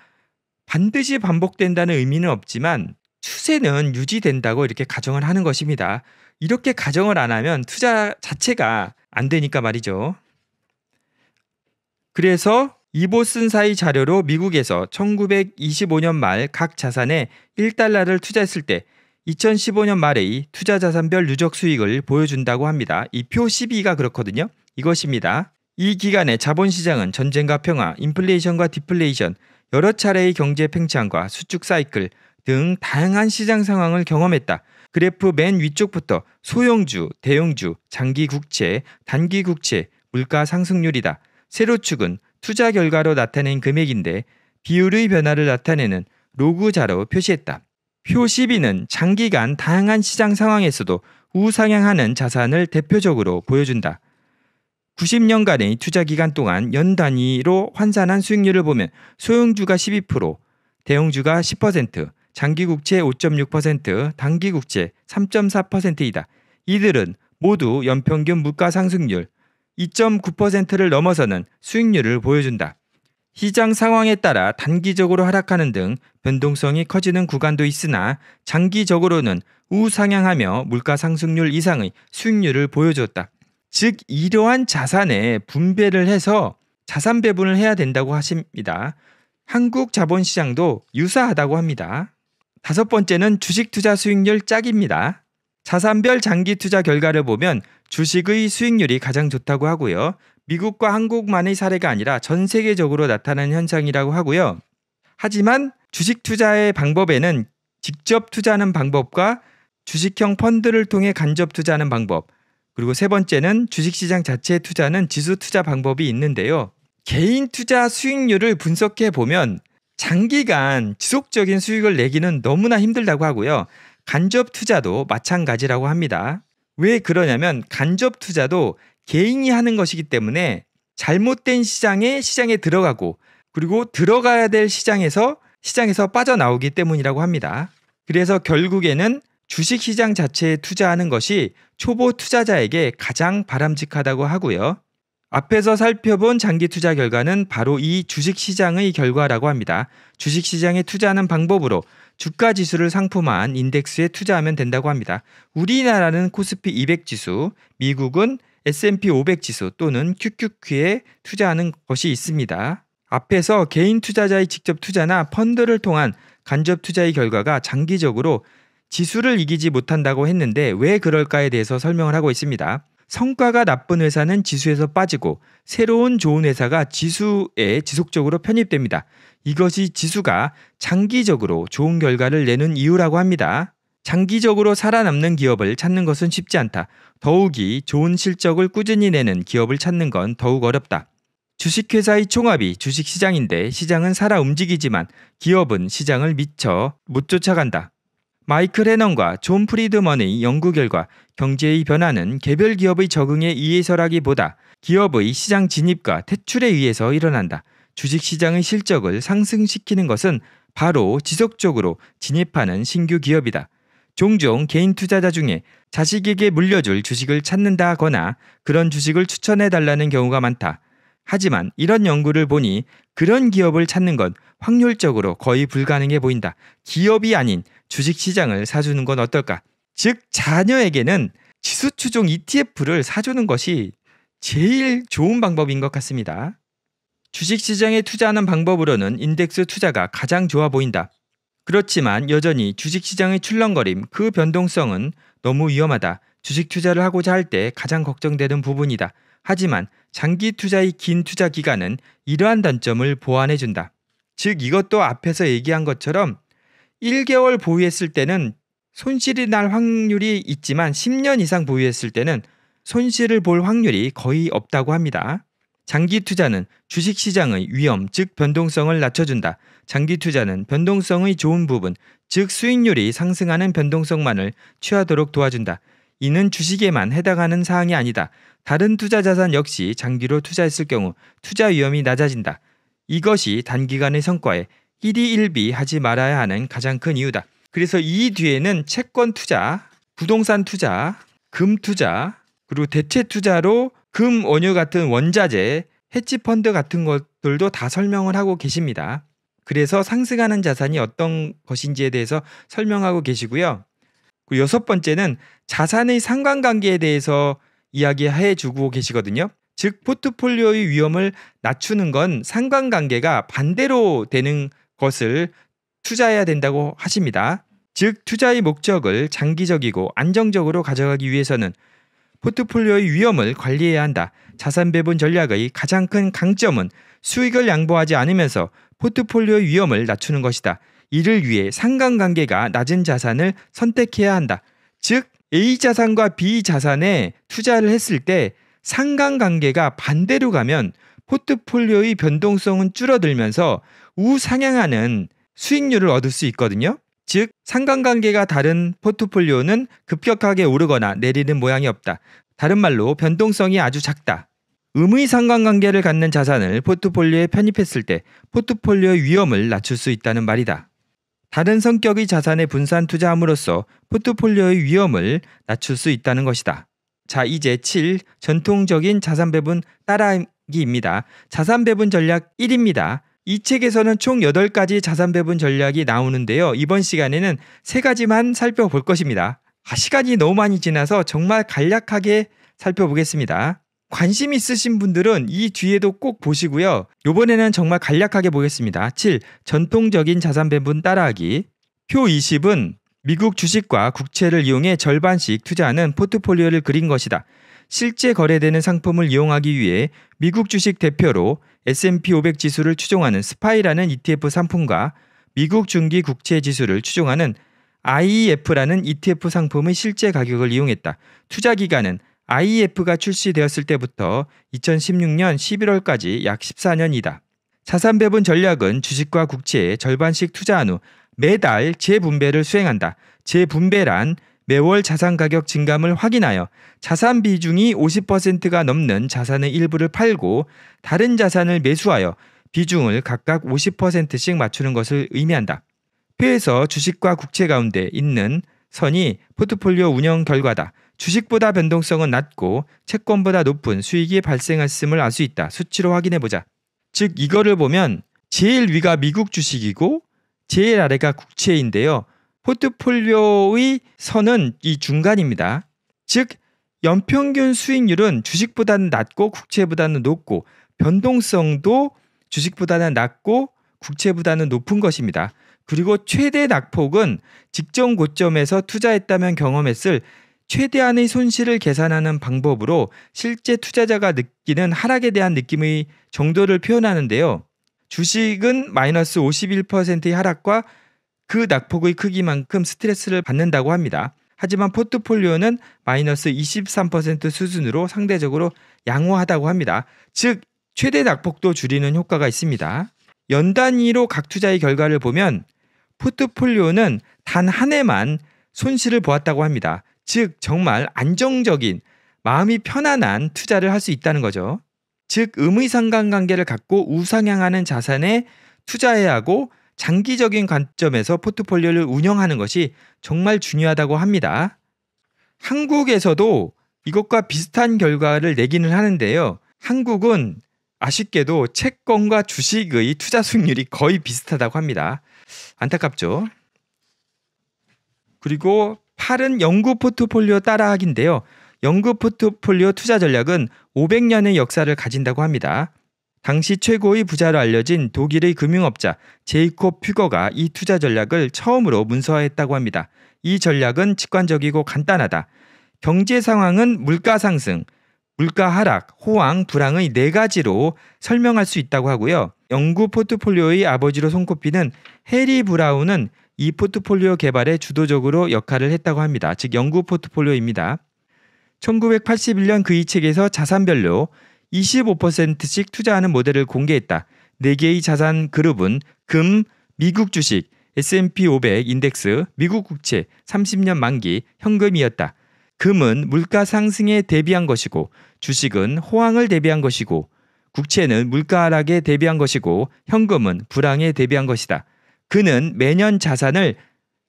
반드시 반복된다는 의미는 없지만 추세는 유지된다고 이렇게 가정을 하는 것입니다. 이렇게 가정을 안 하면 투자 자체가 안 되니까 말이죠. 그래서 이보슨 사이 자료로 미국에서 1925년 말 각 자산에 1달러를 투자했을 때 2015년 말의 투자 자산별 누적 수익을 보여준다고 합니다. 이 표 12가 그렇거든요. 이것입니다. 이 기간에 자본시장은 전쟁과 평화, 인플레이션과 디플레이션, 여러 차례의 경제 팽창과 수축 사이클 등 다양한 시장 상황을 경험했다. 그래프 맨 위쪽부터 소형주, 대형주, 장기 국채, 단기 국채, 물가 상승률이다. 세로축은 투자 결과로 나타낸 금액인데 비율의 변화를 나타내는 로그자로 표시했다. 표 12는 장기간 다양한 시장 상황에서도 우상향하는 자산을 대표적으로 보여준다. 90년간의 투자 기간 동안 연 단위로 환산한 수익률을 보면 소형주가 12%, 대형주가 10%, 장기국채 5.6%, 단기국채 3.4%이다. 이들은 모두 연평균 물가 상승률 2.9%를 넘어서는 수익률을 보여준다. 시장 상황에 따라 단기적으로 하락하는 등 변동성이 커지는 구간도 있으나 장기적으로는 우상향하며 물가 상승률 이상의 수익률을 보여줬다즉 이러한 자산에 분배를 해서 자산 배분을 해야 된다고 하십니다. 한국 자본시장도 유사하다고 합니다. 다섯 번째는 주식 투자 수익률 짝입니다. 자산별 장기 투자 결과를 보면 주식의 수익률이 가장 좋다고 하고요. 미국과 한국만의 사례가 아니라 전 세계적으로 나타나는 현상이라고 하고요. 하지만 주식 투자의 방법에는 직접 투자하는 방법과 주식형 펀드를 통해 간접 투자하는 방법, 그리고 세 번째는 주식시장 자체에 투자는 하 지수 투자 방법이 있는데요. 개인 투자 수익률을 분석해 보면 장기간 지속적인 수익을 내기는 너무나 힘들다고 하고요. 간접 투자도 마찬가지라고 합니다. 왜 그러냐면 간접 투자도 개인이 하는 것이기 때문에 잘못된 시장에 시장에 들어가고 그리고 들어가야 될 시장에서 시장에서 빠져나오기 때문이라고 합니다. 그래서 결국에는 주식 시장 자체에 투자하는 것이 초보 투자자에게 가장 바람직하다고 하고요. 앞에서 살펴본 장기 투자 결과는 바로 이 주식 시장의 결과라고 합니다. 주식 시장에 투자하는 방법으로 주가 지수를 상품화한 인덱스에 투자하면 된다고 합니다. 우리나라는 코스피 200 지수, 미국은 S&P 500 지수 또는 QQQ에 투자하는 것이 있습니다. 앞에서 개인 투자자의 직접 투자나 펀드를 통한 간접 투자의 결과가 장기적으로 지수를 이기지 못한다고 했는데 왜 그럴까에 대해서 설명을 하고 있습니다. 성과가 나쁜 회사는 지수에서 빠지고 새로운 좋은 회사가 지수에 지속적으로 편입됩니다. 이것이 지수가 장기적으로 좋은 결과를 내는 이유라고 합니다. 장기적으로 살아남는 기업을 찾는 것은 쉽지 않다. 더욱이 좋은 실적을 꾸준히 내는 기업을 찾는 건 더욱 어렵다. 주식회사의 총합이 주식시장인데 시장은 살아 움직이지만 기업은 시장을 미쳐 못 쫓아간다. 마이클 해넌과 존 프리드먼의 연구 결과 경제의 변화는 개별 기업의 적응에 의해서라기보다 기업의 시장 진입과 퇴출에 의해서 일어난다. 주식시장의 실적을 상승시키는 것은 바로 지속적으로 진입하는 신규 기업이다. 종종 개인 투자자 중에 자식에게 물려줄 주식을 찾는다거나 그런 주식을 추천해 달라는 경우가 많다. 하지만 이런 연구를 보니 그런 기업을 찾는 건 확률적으로 거의 불가능해 보인다. 기업이 아닌 주식 시장을 사주는 건 어떨까? 즉 자녀에게는 지수 추종 ETF를 사주는 것이 제일 좋은 방법인 것 같습니다. 주식 시장에 투자하는 방법으로는 인덱스 투자가 가장 좋아 보인다. 그렇지만 여전히 주식 시장의 출렁거림, 그 변동성은 너무 위험하다. 주식 투자를 하고자 할 때 가장 걱정되는 부분이다. 하지만 장기 투자의 긴 투자 기간은 이러한 단점을 보완해 준다. 즉 이것도 앞에서 얘기한 것처럼 1개월 보유했을 때는 손실이 날 확률이 있지만 10년 이상 보유했을 때는 손실을 볼 확률이 거의 없다고 합니다. 장기 투자는 주식 시장의 위험, 즉 변동성을 낮춰준다. 장기 투자는 변동성의 좋은 부분, 즉 수익률이 상승하는 변동성만을 취하도록 도와준다. 이는 주식에만 해당하는 사항이 아니다. 다른 투자 자산 역시 장기로 투자했을 경우 투자 위험이 낮아진다. 이것이 단기간의 성과에 1위 1비 하지 말아야 하는 가장 큰 이유다. 그래서 이 뒤에는 채권 투자, 부동산 투자, 금 투자, 그리고 대체 투자로 금, 원유 같은 원자재, 해치 펀드 같은 것들도 다 설명을 하고 계십니다. 그래서 상승하는 자산이 어떤 것인지에 대해서 설명하고 계시고요. 그리고 여섯 번째는 자산의 상관관계에 대해서 이야기해 주고 계시거든요. 즉 포트폴리오의 위험을 낮추는 건 상관관계가 반대로 되는 것을 투자해야 된다고 하십니다. 즉 투자의 목적을 장기적이고 안정적으로 가져가기 위해서는 포트폴리오의 위험을 관리해야 한다. 자산 배분 전략의 가장 큰 강점은 수익을 양보하지 않으면서 포트폴리오의 위험을 낮추는 것이다. 이를 위해 상관관계가 낮은 자산을 선택해야 한다. 즉 A 자산과 B 자산에 투자를 했을 때 상관관계가 반대로 가면 포트폴리오의 변동성은 줄어들면서 우상향하는 수익률을 얻을 수 있거든요. 즉 상관관계가 다른 포트폴리오는 급격하게 오르거나 내리는 모양이 없다. 다른 말로 변동성이 아주 작다. 의무의 상관관계를 갖는 자산을 포트폴리오에 편입했을 때 포트폴리오의 위험을 낮출 수 있다는 말이다. 다른 성격의 자산에 분산 투자함으로써 포트폴리오의 위험을 낮출 수 있다는 것이다. 자, 이제 7. 전통적인 자산 배분 따라하기입니다. 자산 배분 전략 1입니다. 이 책에서는 총 8가지 자산 배분 전략이 나오는데요. 이번 시간에는 3 가지만 살펴볼 것입니다. 아, 시간이 너무 많이 지나서 정말 간략하게 살펴보겠습니다. 관심 있으신 분들은 이 뒤에도 꼭 보시고요. 요번에는 정말 간략하게 보겠습니다. 7. 전통적인 자산 배분 따라하기. 표 20은 미국 주식과 국채를 이용해 절반씩 투자하는 포트폴리오를 그린 것이다. 실제 거래되는 상품을 이용하기 위해 미국 주식 대표로 S&P 500 지수를 추종하는 스파이라는 ETF 상품과 미국 중기 국채 지수를 추종하는 IEF라는 ETF 상품의 실제 가격을 이용했다. 투자 기간은 IEF가 출시되었을 때부터 2016년 11월까지 약 14년이다. 자산 배분 전략은 주식과 국채에 절반씩 투자한 후 매달 재분배를 수행한다. 재분배란 매월 자산 가격 증감을 확인하여 자산 비중이 50%가 넘는 자산의 일부를 팔고 다른 자산을 매수하여 비중을 각각 50%씩 맞추는 것을 의미한다. 표에서 주식과 국채 가운데 있는 선이 포트폴리오 운영 결과다. 주식보다 변동성은 낮고 채권보다 높은 수익이 발생했음을 알 수 있다. 수치로 확인해 보자. 즉 이거를 보면 제일 위가 미국 주식이고 제일 아래가 국채인데요. 포트폴리오의 선은 이 중간입니다. 즉 연평균 수익률은 주식보다는 낮고 국채보다는 높고 변동성도 주식보다는 낮고 국채보다는 높은 것입니다. 그리고 최대 낙폭은 직전 고점에서 투자했다면 경험했을 최대한의 손실을 계산하는 방법으로 실제 투자자가 느끼는 하락에 대한 느낌의 정도를 표현하는데요. 주식은 마이너스 51%의 하락과 그 낙폭의 크기만큼 스트레스를 받는다고 합니다. 하지만 포트폴리오는 마이너스 23% 수준으로 상대적으로 양호하다고 합니다. 즉, 최대 낙폭도 줄이는 효과가 있습니다. 연 단위로 각 투자의 결과를 보면 포트폴리오는 단 한 해만 손실을 보았다고 합니다. 즉, 정말 안정적인, 마음이 편안한 투자를 할 수 있다는 거죠. 즉, 의무상관관계를 갖고 우상향하는 자산에 투자해야 하고 장기적인 관점에서 포트폴리오를 운영하는 것이 정말 중요하다고 합니다. 한국에서도 이것과 비슷한 결과를 내기는 하는데요. 한국은 아쉽게도 채권과 주식의 투자 수익률이 거의 비슷하다고 합니다. 안타깝죠. 그리고 8은 연구 포트폴리오 따라하기인데요. 연구 포트폴리오 투자 전략은 500년의 역사를 가진다고 합니다. 당시 최고의 부자로 알려진 독일의 금융업자 제이콥 퓨거가 이 투자 전략을 처음으로 문서화했다고 합니다. 이 전략은 직관적이고 간단하다. 경제 상황은 물가 상승, 물가 하락, 호황, 불황의 네 가지로 설명할 수 있다고 하고요. 연구 포트폴리오의 아버지로 손꼽히는 해리 브라운은 이 포트폴리오 개발에 주도적으로 역할을 했다고 합니다. 즉 연구 포트폴리오입니다. 1981년 그 이 책에서 자산별로 25%씩 투자하는 모델을 공개했다. 4개의 자산 그룹은 금, 미국 주식, S&P 500 인덱스, 미국 국채, 30년 만기, 현금이었다. 금은 물가 상승에 대비한 것이고, 주식은 호황을 대비한 것이고, 국채는 물가 하락에 대비한 것이고, 현금은 불황에 대비한 것이다. 그는 매년 자산을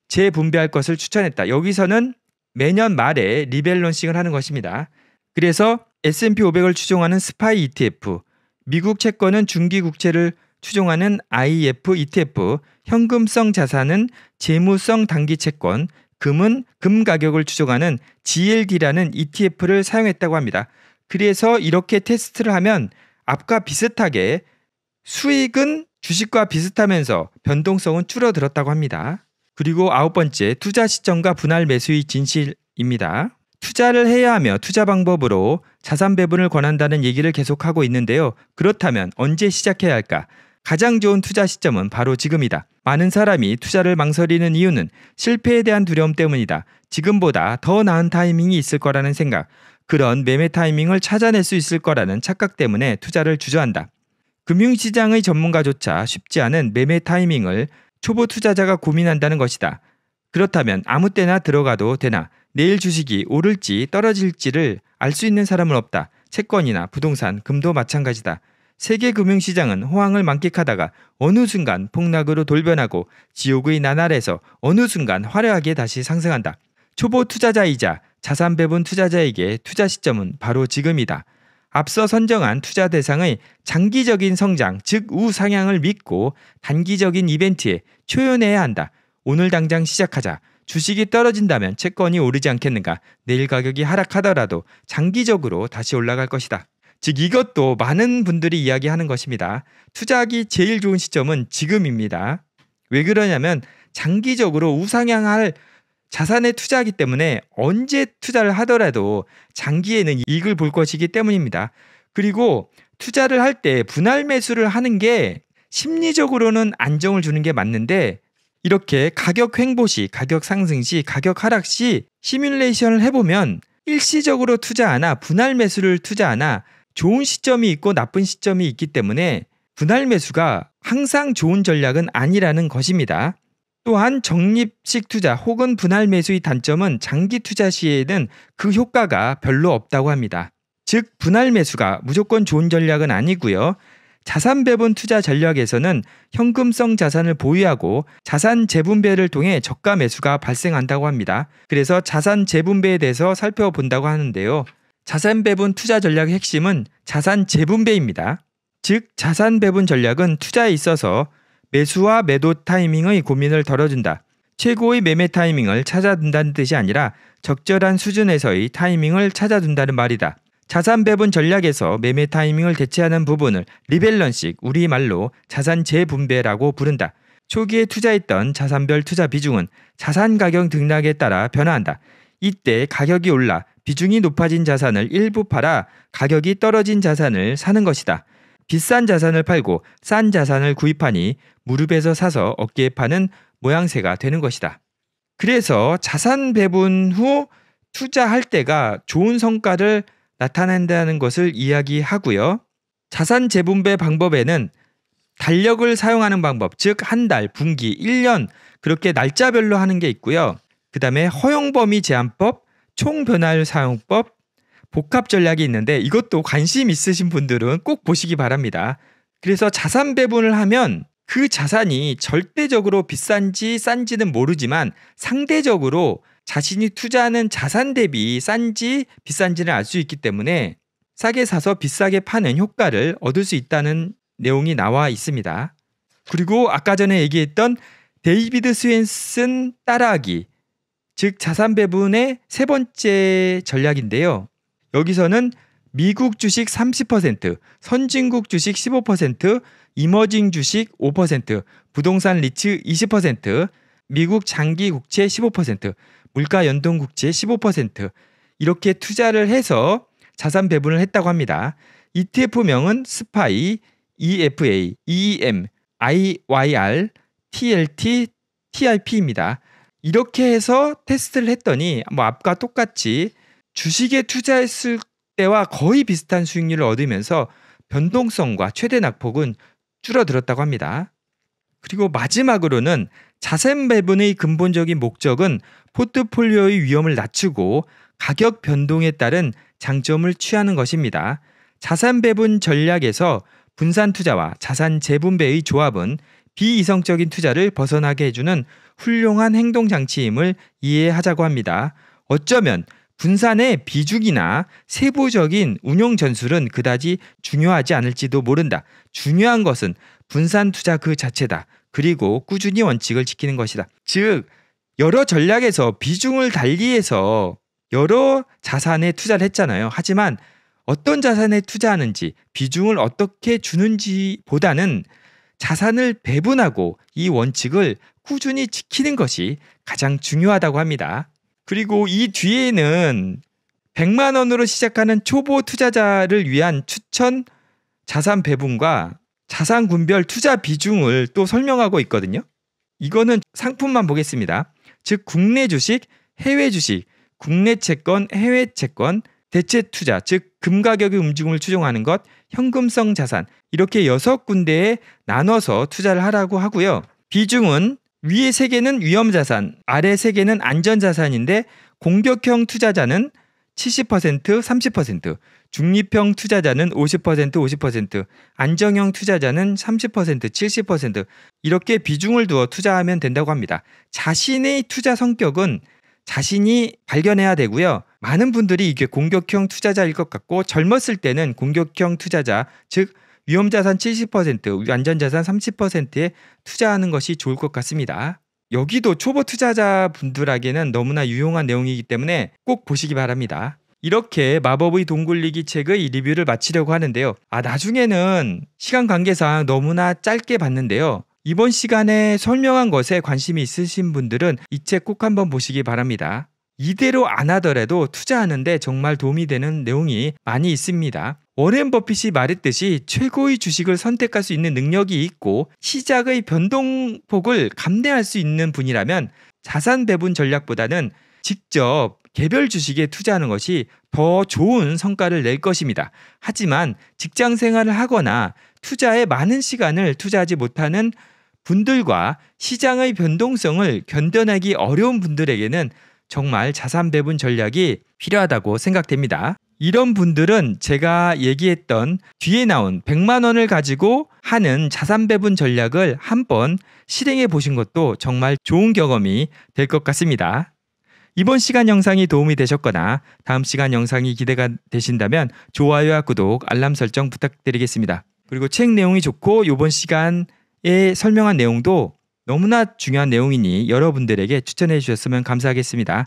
재분배할 것을 추천했다. 여기서는 매년 말에 리밸런싱을 하는 것입니다. 그래서 S&P 500을 추종하는 스파이 ETF, 미국 채권은 중기 국채를 추종하는 IF e ETF, 현금성 자산은 재무성 단기 채권, 금은 금 가격을 추종하는 GLD라는 ETF를 사용했다고 합니다. 그래서 이렇게 테스트를 하면 앞과 비슷하게 수익은 주식과 비슷하면서 변동성은 줄어들었다고 합니다. 그리고 아홉 번째, 투자 시점과 분할 매수의 진실입니다. 투자를 해야 하며 투자 방법으로 자산 배분을 권한다는 얘기를 계속하고 있는데요. 그렇다면 언제 시작해야 할까? 가장 좋은 투자 시점은 바로 지금이다. 많은 사람이 투자를 망설이는 이유는 실패에 대한 두려움 때문이다. 지금보다 더 나은 타이밍이 있을 거라는 생각, 그런 매매 타이밍을 찾아낼 수 있을 거라는 착각 때문에 투자를 주저한다. 금융시장의 전문가조차 쉽지 않은 매매 타이밍을 초보 투자자가 고민한다는 것이다. 그렇다면 아무 때나 들어가도 되나? 내일 주식이 오를지 떨어질지를 알 수 있는 사람은 없다. 채권이나 부동산, 금도 마찬가지다. 세계 금융시장은 호황을 만끽하다가 어느 순간 폭락으로 돌변하고 지옥의 나날에서 어느 순간 화려하게 다시 상승한다. 초보 투자자이자 자산 배분 투자자에게 투자 시점은 바로 지금이다. 앞서 선정한 투자 대상의 장기적인 성장, 즉 우상향을 믿고 단기적인 이벤트에 초연해야 한다. 오늘 당장 시작하자. 주식이 떨어진다면 채권이 오르지 않겠는가? 내일 가격이 하락하더라도 장기적으로 다시 올라갈 것이다. 즉 이것도 많은 분들이 이야기하는 것입니다. 투자하기 제일 좋은 시점은 지금입니다. 왜 그러냐면 장기적으로 우상향할 자산에 투자하기 때문에 언제 투자를 하더라도 장기에는 이익을 볼 것이기 때문입니다. 그리고 투자를 할 때 분할 매수를 하는 게 심리적으로는 안정을 주는 게 맞는데 이렇게 가격 횡보 시, 가격 상승 시, 가격 하락 시 시뮬레이션을 해보면 일시적으로 투자하나 분할 매수를 투자하나 좋은 시점이 있고 나쁜 시점이 있기 때문에 분할 매수가 항상 좋은 전략은 아니라는 것입니다. 또한 적립식 투자 혹은 분할 매수의 단점은 장기 투자 시에는 그 효과가 별로 없다고 합니다. 즉 분할 매수가 무조건 좋은 전략은 아니고요. 자산 배분 투자 전략에서는 현금성 자산을 보유하고 자산 재분배를 통해 저가 매수가 발생한다고 합니다. 그래서 자산 재분배에 대해서 살펴본다고 하는데요. 자산 배분 투자 전략의 핵심은 자산 재분배입니다. 즉 자산 배분 전략은 투자에 있어서 매수와 매도 타이밍의 고민을 덜어준다. 최고의 매매 타이밍을 찾아둔다는 뜻이 아니라 적절한 수준에서의 타이밍을 찾아둔다는 말이다. 자산 배분 전략에서 매매 타이밍을 대체하는 부분을 리밸런싱, 우리말로 자산 재분배라고 부른다. 초기에 투자했던 자산별 투자 비중은 자산 가격 등락에 따라 변화한다. 이때 가격이 올라 비중이 높아진 자산을 일부 팔아 가격이 떨어진 자산을 사는 것이다. 비싼 자산을 팔고 싼 자산을 구입하니 무릎에서 사서 어깨에 파는 모양새가 되는 것이다. 그래서 자산 배분 후 투자할 때가 좋은 성과를 나타낸다는 것을 이야기하고요. 자산 재분배 방법에는 달력을 사용하는 방법, 즉 한 달, 분기, 1년 그렇게 날짜별로 하는 게 있고요. 그 다음에 허용범위 제한법, 총변화율 사용법, 복합 전략이 있는데 이것도 관심 있으신 분들은 꼭 보시기 바랍니다. 그래서 자산 배분을 하면 그 자산이 절대적으로 비싼지 싼지는 모르지만 상대적으로 자신이 투자하는 자산 대비 싼지 비싼지를 알 수 있기 때문에 싸게 사서 비싸게 파는 효과를 얻을 수 있다는 내용이 나와 있습니다. 그리고 아까 전에 얘기했던 데이비드 스웬슨 따라하기, 즉 자산 배분의 세 번째 전략인데요. 여기서는 미국 주식 30%, 선진국 주식 15%, 이머징 주식 5%, 부동산 리츠 20%, 미국 장기 국채 15%, 물가 연동 국채 15% 이렇게 투자를 해서 자산 배분을 했다고 합니다. ETF명은 스파이, EFA, EEM, IYR, TLT, TIP입니다. 이렇게 해서 테스트를 했더니 뭐 앞과 똑같이 주식에 투자했을 때와 거의 비슷한 수익률을 얻으면서 변동성과 최대 낙폭은 줄어들었다고 합니다. 그리고 마지막으로는 자산 배분의 근본적인 목적은 포트폴리오의 위험을 낮추고 가격 변동에 따른 장점을 취하는 것입니다. 자산 배분 전략에서 분산 투자와 자산 재분배의 조합은 비이성적인 투자를 벗어나게 해주는 훌륭한 행동 장치임을 이해하자고 합니다. 어쩌면 분산의 비중이나 세부적인 운용 전술은 그다지 중요하지 않을지도 모른다. 중요한 것은 분산 투자 그 자체다. 그리고 꾸준히 원칙을 지키는 것이다. 즉, 여러 전략에서 비중을 달리해서 여러 자산에 투자를 했잖아요. 하지만 어떤 자산에 투자하는지 비중을 어떻게 주는지 보다는 자산을 배분하고 이 원칙을 꾸준히 지키는 것이 가장 중요하다고 합니다. 그리고 이 뒤에는 100만 원으로 시작하는 초보 투자자를 위한 추천 자산 배분과 자산 군별 투자 비중을 또 설명하고 있거든요. 이거는 상품만 보겠습니다. 즉 국내 주식, 해외 주식, 국내 채권, 해외 채권, 대체 투자, 즉 금가격의 움직임을 추종하는 것, 현금성 자산 이렇게 여섯 군데에 나눠서 투자를 하라고 하고요. 비중은 위의 세 개는 위험 자산, 아래 세 개는 안전 자산인데 공격형 투자자는 70%, 30%, 중립형 투자자는 50%, 50%, 안정형 투자자는 30%, 70% 이렇게 비중을 두어 투자하면 된다고 합니다. 자신의 투자 성격은 자신이 발견해야 되고요. 많은 분들이 이게 공격형 투자자일 것 같고 젊었을 때는 공격형 투자자, 즉 위험자산 70%, 안전자산 30%에 투자하는 것이 좋을 것 같습니다. 여기도 초보 투자자 분들에게는 너무나 유용한 내용이기 때문에 꼭 보시기 바랍니다. 이렇게 마법의 동 굴리기 책의 리뷰를 마치려고 하는데요. 아, 나중에는 시간 관계상 너무나 짧게 봤는데요. 이번 시간에 설명한 것에 관심이 있으신 분들은 이 책 꼭 한번 보시기 바랍니다. 이대로 안 하더라도 투자하는데 정말 도움이 되는 내용이 많이 있습니다. 워렌 버핏이 말했듯이 최고의 주식을 선택할 수 있는 능력이 있고 시작의 변동폭을 감내할 수 있는 분이라면 자산 배분 전략보다는 직접 개별 주식에 투자하는 것이 더 좋은 성과를 낼 것입니다. 하지만 직장 생활을 하거나 투자에 많은 시간을 투자하지 못하는 분들과 시장의 변동성을 견뎌내기 어려운 분들에게는 정말 자산 배분 전략이 필요하다고 생각됩니다. 이런 분들은 제가 얘기했던 뒤에 나온 100만 원을 가지고 하는 자산 배분 전략을 한번 실행해 보신 것도 정말 좋은 경험이 될 것 같습니다. 이번 시간 영상이 도움이 되셨거나 다음 시간 영상이 기대가 되신다면 좋아요와 구독, 알람 설정 부탁드리겠습니다. 그리고 책 내용이 좋고 이번 시간에 설명한 내용도 너무나 중요한 내용이니 여러분들에게 추천해 주셨으면 감사하겠습니다.